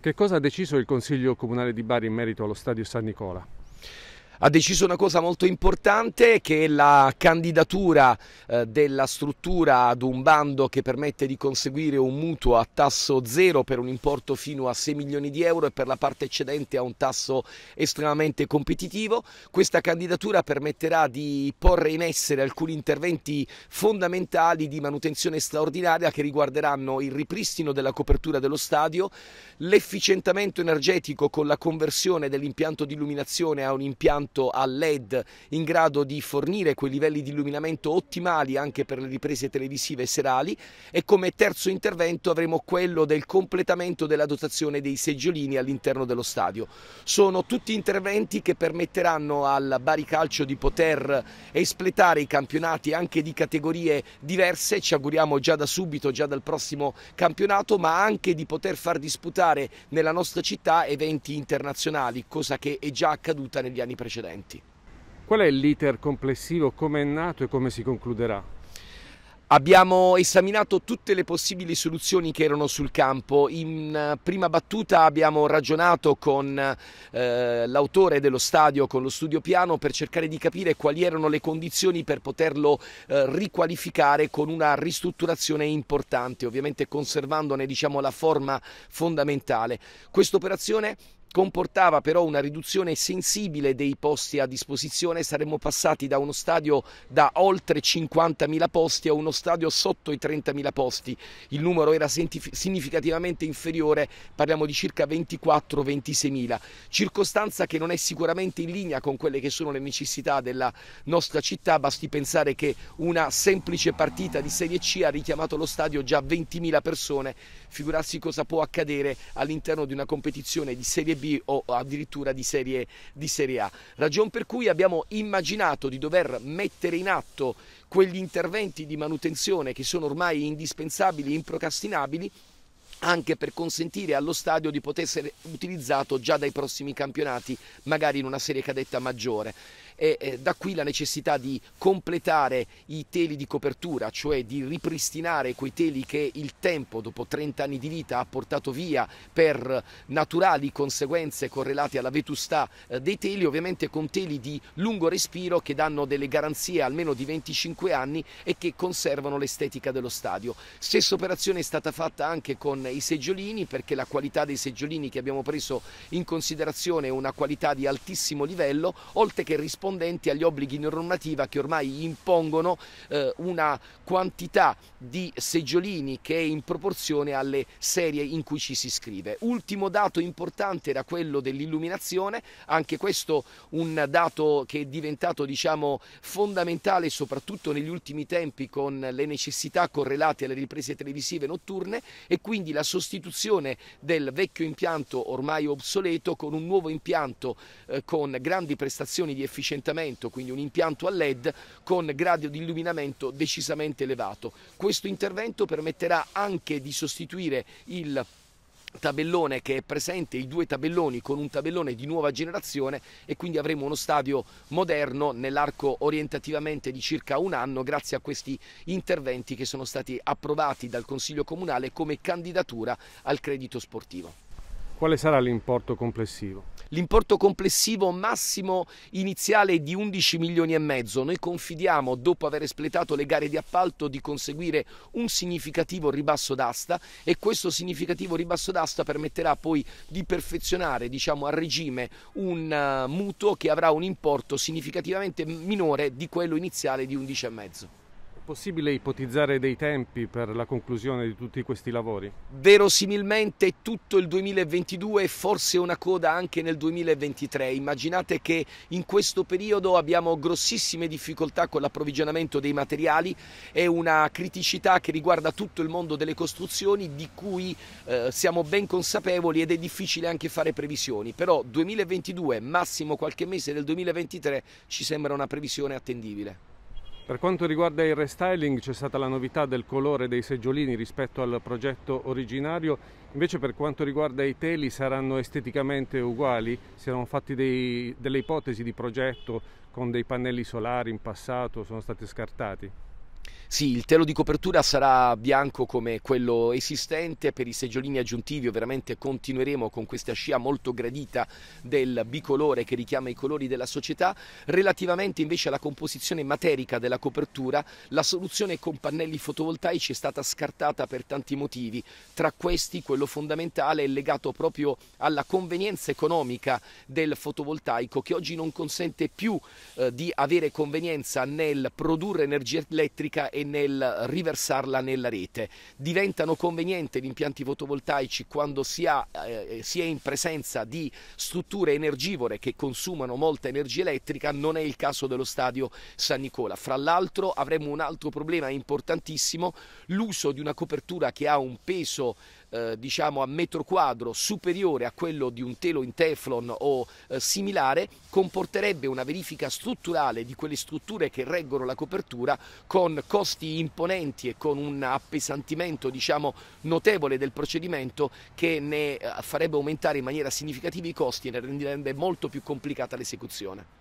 Che cosa ha deciso il Consiglio Comunale di Bari in merito allo Stadio San Nicola? ha deciso una cosa molto importante che è la candidatura eh, della struttura ad un bando che permette di conseguire un mutuo a tasso zero per un importo fino a 6 milioni di euro e per la parte eccedente a un tasso estremamente competitivo. Questa candidatura permetterà di porre in essere alcuni interventi fondamentali di manutenzione straordinaria che riguarderanno il ripristino della copertura dello stadio, l'efficientamento energetico con la conversione dell'impianto di illuminazione a un impianto impianto a LED in grado di fornire quei livelli di illuminamento ottimali anche per le riprese televisive serali e come terzo intervento avremo quello del completamento della dotazione dei seggiolini all'interno dello stadio. Sono tutti interventi che permetteranno al Bari Calcio di poter espletare i campionati anche di categorie diverse, ci auguriamo già da subito, già dal prossimo campionato, ma anche di poter far disputare nella nostra città eventi internazionali, cosa che è già accaduta negli anni precedenti precedenti. Qual è l'iter complessivo, come è nato e come si concluderà? Abbiamo esaminato tutte le possibili soluzioni che erano sul campo. In eh, prima battuta abbiamo ragionato con eh, l'autore dello stadio, con lo studio piano, per cercare di capire quali erano le condizioni per poterlo eh, riqualificare con una ristrutturazione importante, ovviamente conservandone diciamo, la forma fondamentale. Quest'operazione comportava però una riduzione sensibile dei posti a disposizione, saremmo passati da uno stadio da oltre 50.000 posti a uno stadio sotto i 30.000 posti, il numero era significativamente inferiore, parliamo di circa 24-26.000, circostanza che non è sicuramente in linea con quelle che sono le necessità della nostra città, basti pensare che una semplice partita di Serie C ha richiamato lo stadio già 20.000 persone, figurarsi cosa può accadere all'interno di una competizione di Serie B B o addirittura di serie, di serie A. Ragion per cui abbiamo immaginato di dover mettere in atto quegli interventi di manutenzione che sono ormai indispensabili e improcrastinabili anche per consentire allo stadio di poter essere utilizzato già dai prossimi campionati, magari in una serie cadetta maggiore e eh, da qui la necessità di completare i teli di copertura, cioè di ripristinare quei teli che il tempo dopo 30 anni di vita ha portato via per naturali conseguenze correlate alla vetustà eh, dei teli, ovviamente con teli di lungo respiro che danno delle garanzie almeno di 25 anni e che conservano l'estetica dello stadio. Stessa operazione è stata fatta anche con i seggiolini perché la qualità dei seggiolini che abbiamo preso in considerazione è una qualità di altissimo livello, oltre che rispondere corrispondenti agli obblighi normativa che ormai impongono eh, una quantità di seggiolini che è in proporzione alle serie in cui ci si iscrive. Ultimo dato importante era quello dell'illuminazione, anche questo un dato che è diventato diciamo, fondamentale soprattutto negli ultimi tempi con le necessità correlate alle riprese televisive notturne e quindi la sostituzione del vecchio impianto ormai obsoleto con un nuovo impianto eh, con grandi prestazioni di efficienza efficientamento, quindi un impianto a LED con grado di illuminamento decisamente elevato. Questo intervento permetterà anche di sostituire il tabellone che è presente, i due tabelloni con un tabellone di nuova generazione e quindi avremo uno stadio moderno nell'arco orientativamente di circa un anno grazie a questi interventi che sono stati approvati dal Consiglio Comunale come candidatura al credito sportivo. Quale sarà l'importo complessivo? L'importo complessivo massimo iniziale è di 11 milioni e mezzo. Noi confidiamo, dopo aver espletato le gare di appalto, di conseguire un significativo ribasso d'asta e questo significativo ribasso d'asta permetterà poi di perfezionare, diciamo, a regime un eh, mutuo che avrà un importo significativamente minore di quello iniziale di 11,5 possibile ipotizzare dei tempi per la conclusione di tutti questi lavori? Verosimilmente tutto il 2022 e forse una coda anche nel 2023. Immaginate che in questo periodo abbiamo grossissime difficoltà con l'approvvigionamento dei materiali è una criticità che riguarda tutto il mondo delle costruzioni di cui eh, siamo ben consapevoli ed è difficile anche fare previsioni. Però 2022, massimo qualche mese del 2023 ci sembra una previsione attendibile. Per quanto riguarda il restyling c'è stata la novità del colore dei seggiolini rispetto al progetto originario, invece per quanto riguarda i teli saranno esteticamente uguali, si erano fatti dei, delle ipotesi di progetto con dei pannelli solari in passato, sono stati scartati. Sì, il telo di copertura sarà bianco come quello esistente per i seggiolini aggiuntivi, ovviamente continueremo con questa scia molto gradita del bicolore che richiama i colori della società. Relativamente invece alla composizione materica della copertura, la soluzione con pannelli fotovoltaici è stata scartata per tanti motivi, tra questi quello fondamentale è legato proprio alla convenienza economica del fotovoltaico che oggi non consente più eh, di avere convenienza nel produrre energia elettrica e nel riversarla nella rete. Diventano convenienti gli impianti fotovoltaici quando si, ha, eh, eh, si è in presenza di strutture energivore che consumano molta energia elettrica, non è il caso dello stadio San Nicola. Fra l'altro avremo un altro problema importantissimo, l'uso di una copertura che ha un peso eh, diciamo a metro quadro superiore a quello di un telo in teflon o eh, similare comporterebbe una verifica strutturale di quelle strutture che reggono la copertura con costi imponenti e con un appesantimento diciamo notevole del procedimento che ne eh, farebbe aumentare in maniera significativa i costi e ne renderebbe molto più complicata l'esecuzione.